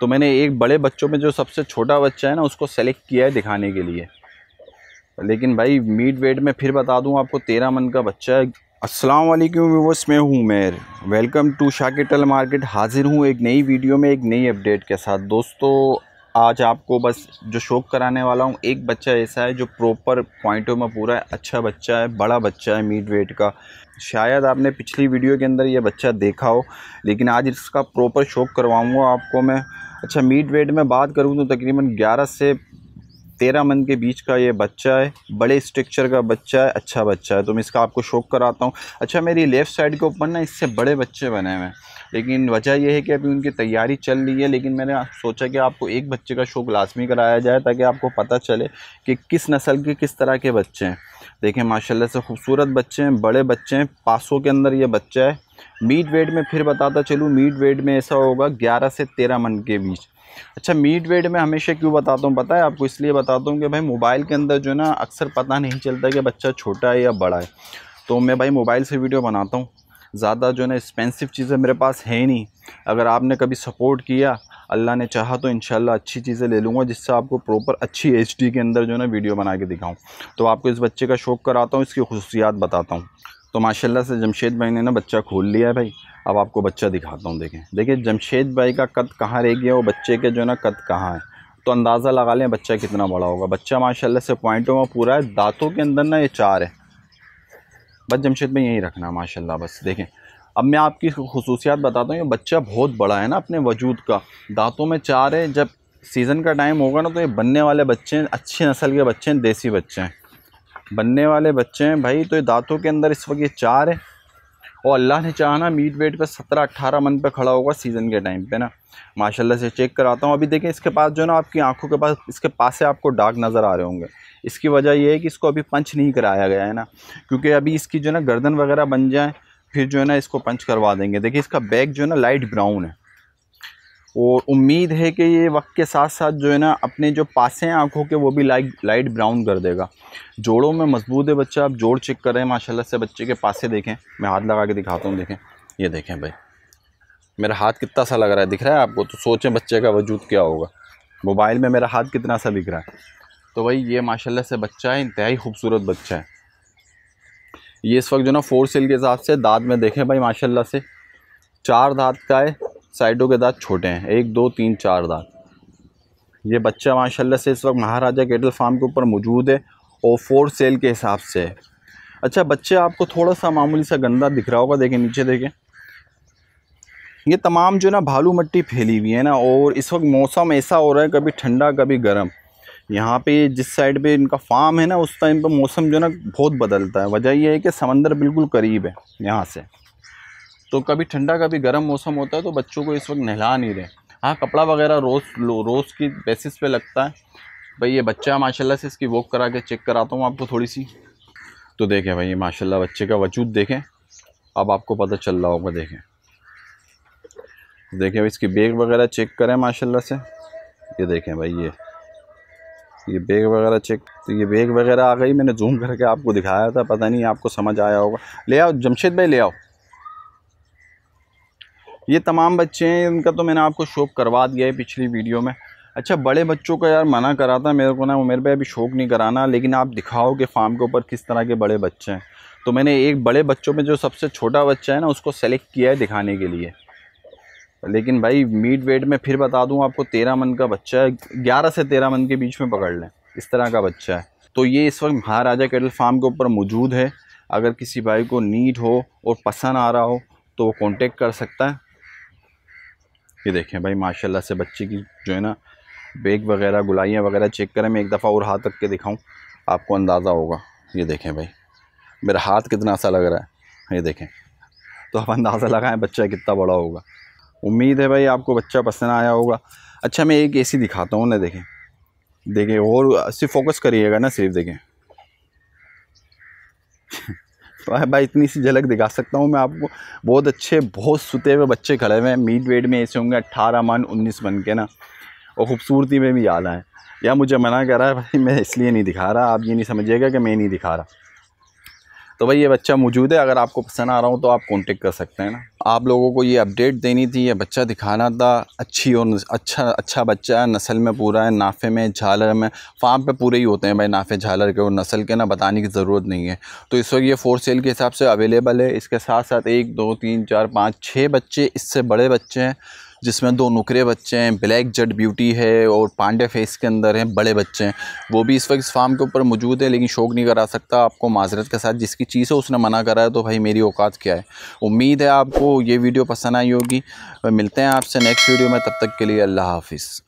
तो मैंने एक बड़े बच्चों में जो सबसे छोटा बच्चा है ना उसको सेलेक्ट किया है दिखाने के लिए लेकिन भाई मीट वेट में फिर बता दूं आपको तेरह मन का बच्चा है अस्सलाम वालेकुम व्यूवर्स मैं हूं मेर वेलकम टू शाकिटल मार्केट हाजिर हूं एक नई वीडियो में एक नई अपडेट के साथ दोस्तों आज आपको बस जो शौक कराने वाला हूं एक बच्चा ऐसा है जो प्रॉपर पॉइंटों में पूरा है अच्छा बच्चा है बड़ा बच्चा है मीट वेट का शायद आपने पिछली वीडियो के अंदर यह बच्चा देखा हो लेकिन आज इसका प्रॉपर शौक करवाऊँगा आपको मैं अच्छा मीट वेट में बात करूँ तो तकरीबन ग्यारह से तेरह मंथ के बीच का ये बच्चा है बड़े स्ट्रक्चर का बच्चा है अच्छा बच्चा है तो मैं इसका आपको शौक कराता हूँ अच्छा मेरी लेफ़्ट साइड के ऊपर ना इससे बड़े बच्चे बने हुए हैं लेकिन वजह यह है कि अभी उनकी तैयारी चल रही है लेकिन मैंने सोचा कि आपको एक बच्चे का शौक लाजमी कराया जाए ताकि आपको पता चले कि किस नस्ल के किस तरह के बच्चे हैं देखें माशाला से खूबसूरत बच्चे हैं बड़े बच्चे हैं पासों के अंदर ये बच्चा है मीट वेट में फिर बताता चलूँ मीट वेट में ऐसा होगा ग्यारह से तेरह मन के बीच अच्छा मीट वेट में हमेशा क्यों बताता हूँ पता है आपको इसलिए बताता हूँ कि भाई मोबाइल के अंदर जो है ना अक्सर पता नहीं चलता कि बच्चा छोटा है या बड़ा है तो मैं भाई मोबाइल से वीडियो बनाता हूँ ज़्यादा जो है ना एक्सपेंसिव चीज़ें मेरे पास है ही नहीं अगर आपने कभी सपोर्ट किया अल्लाह ने चाहा तो इन अच्छी चीज़ें ले लूँगा जिससे आपको प्रॉपर अच्छी एच के अंदर जो है ना वीडियो बना के दिखाऊँ तो आपको इस बच्चे का शौक कराता हूँ इसकी खसूसियात बताता हूँ तो माशाल्लाह से जमशेद भाई ने ना बच्चा खोल लिया है भाई अब आपको बच्चा दिखाता हूँ देखें देखिए जमशेद भाई का कद कहाँ रह गया और बच्चे के जो ना कद कहाँ है तो अंदाज़ा लगा लें बच्चा कितना बड़ा होगा बच्चा माशाल्लाह से पॉइंटों में पूरा है दांतों के अंदर ना ये चार है बस जमशेद भाई यहीं रखना माशाल्लाह बस देखें अब मैं आपकी खसूसियात बताता हूँ ये बच्चा बहुत बड़ा है ना अपने वजूद का दांतों में चार है जब सीज़न का टाइम होगा ना तो ये बनने वाले बच्चे अच्छी नस्ल के बच्चे हैं देसी बच्चे हैं बनने वाले बच्चे हैं भाई तो ये दांतों के अंदर इस वक्त ये चार है और अल्लाह ने चाहना मीट वेट पे सत्रह अट्ठारह मन पे खड़ा होगा सीज़न के टाइम पे ना माशाल्लाह से चेक कराता हूँ अभी देखें इसके पास जो ना आपकी आंखों के पास इसके पास से आपको डार्क नज़र आ रहे होंगे इसकी वजह यह है कि इसको अभी पंच नहीं कराया गया है ना क्योंकि अभी इसकी जो ना गर्दन वगैरह बन जाए फिर जो है ना इसको पंच करवा देंगे देखिए इसका बैक जो है ना लाइट ब्राउन है और उम्मीद है कि ये वक्त के साथ साथ जो है ना अपने जो पासे हैं आँखों के वो भी लाइट लाइट ब्राउन कर देगा जोड़ों में मजबूत है बच्चा आप जोड़ चेक करें माशाल्लाह से बच्चे के पासे देखें मैं हाथ लगा के दिखाता हूँ देखें ये देखें भाई मेरा हाथ कितना सा लग रहा है दिख रहा है आपको तो सोचें बच्चे का वजूद क्या होगा मोबाइल में मेरा हाथ कितना सा दिख रहा है तो भाई ये माशाला से बच्चा है इंतहाई खूबसूरत बच्चा है ये इस वक्त जो ना फोर सेल के हिसाब से दाँत में देखें भाई माशाला से चार दाँत का है साइडों के दांत छोटे हैं एक दो तीन चार दांत ये बच्चा माशाल्लाह से इस वक्त महाराजा केटल फार्म के ऊपर मौजूद है और फोर सेल के हिसाब से है अच्छा बच्चे आपको थोड़ा सा मामूली सा गंदा दिख रहा होगा देखें नीचे देखें ये तमाम जो ना भालू मट्टी फैली हुई है ना और इस वक्त मौसम ऐसा हो रहा है कभी ठंडा कभी गर्म यहाँ पे जिस साइड पे इनका फार्म है ना उस टाइम पे मौसम जो ना बहुत बदलता है वजह यह है कि समंदर बिल्कुल करीब है यहाँ से तो कभी ठंडा कभी गर्म मौसम होता है तो बच्चों को इस वक्त नहला नहीं रहे हाँ कपड़ा वगैरह रोज़ रोज़ की बेसिस पे लगता है भाई ये बच्चा माशाल्लाह से इसकी वॉक करा के चेक कराता हूँ आपको थोड़ी सी तो देखें भाई ये माशाल्लाह बच्चे का वजूद देखें अब आपको पता चल रहा होगा देखें देखें इसकी बेग वगैरह चेक करें माशा से ये देखें भाई ये ये बैग वगैरह चेक तो ये बैग वगैरह आ गई मैंने जूम करके आपको दिखाया था पता नहीं आपको समझ आया होगा ले आओ जमशेद भाई ले आओ ये तमाम बच्चे हैं इनका तो मैंने आपको शौक करवा दिया है पिछली वीडियो में अच्छा बड़े बच्चों का यार मना करा था मेरे को ना मेरे पे अभी शौक नहीं कराना लेकिन आप दिखाओ कि फार्म के ऊपर किस तरह के बड़े बच्चे हैं तो मैंने एक बड़े बच्चों में जो सबसे छोटा बच्चा है ना उसको सेलेक्ट किया है दिखाने के लिए लेकिन भाई मीट वेट में फिर बता दूँ आपको तेरह मन का बच्चा है ग्यारह से तेरह मन के बीच में पकड़ लें इस तरह का बच्चा है तो ये इस वक्त महाराजा कैटल फार्म के ऊपर मौजूद है अगर किसी भाई को नीड हो और पसंद आ रहा हो तो वो कॉन्टेक्ट कर सकता है ये देखें भाई माशाल्लाह से बच्चे की जो है ना बेग वगैरह गुलाइयाँ वगैरह चेक करें मैं एक दफ़ा और हाथ रख के दिखाऊँ आपको अंदाज़ा होगा ये देखें भाई मेरा हाथ कितना सा लग रहा है ये देखें तो आप अंदाज़ा लगाएं बच्चा कितना बड़ा होगा उम्मीद है भाई आपको बच्चा पसंद आया होगा अच्छा मैं एक सी दिखाता हूँ ना देखें देखें और सिर्फ फोकस करिएगा ना सिर्फ देखें रहा है भाई इतनी सी झलक दिखा सकता हूँ मैं आपको बहुत अच्छे बहुत सुते हुए बच्चे खड़े हुए हैं मीट वेट में ऐसे होंगे अट्ठारह मन उन्नीस मन के ना और ख़ूबसूरती में भी आला है या मुझे मना कर रहा है भाई मैं इसलिए नहीं दिखा रहा आप ये नहीं समझिएगा कि मैं नहीं दिखा रहा तो भाई ये बच्चा मौजूद है अगर आपको पसंद आ रहा हूँ तो आप कॉन्टेक्ट कर सकते हैं ना आप लोगों को ये अपडेट देनी थी ये बच्चा दिखाना था अच्छी और अच्छा अच्छा बच्चा है नस्ल में पूरा है नाफे में झालर में फार्म पे पूरे ही होते हैं भाई नाफे झालर के और नस्ल के ना बताने की ज़रूरत नहीं है तो इस वक्त ये फोर सेल के हिसाब से अवेलेबल है इसके साथ साथ एक दो तीन चार पाँच छः बच्चे इससे बड़े बच्चे हैं जिसमें दो नुकरे बच्चे हैं ब्लैक जट ब्यूटी है और पांडे फेस के अंदर हैं बड़े बच्चे हैं वो भी इस वक्त इस फार्म के ऊपर मौजूद है लेकिन शौक नहीं करा सकता आपको माजरत के साथ जिसकी चीज़ है उसने मना करा है तो भाई मेरी औकात क्या है उम्मीद है आपको ये वीडियो पसंद आई होगी मिलते हैं आपसे नेक्स्ट वीडियो में तब तक के लिए अल्लाह हाफिज़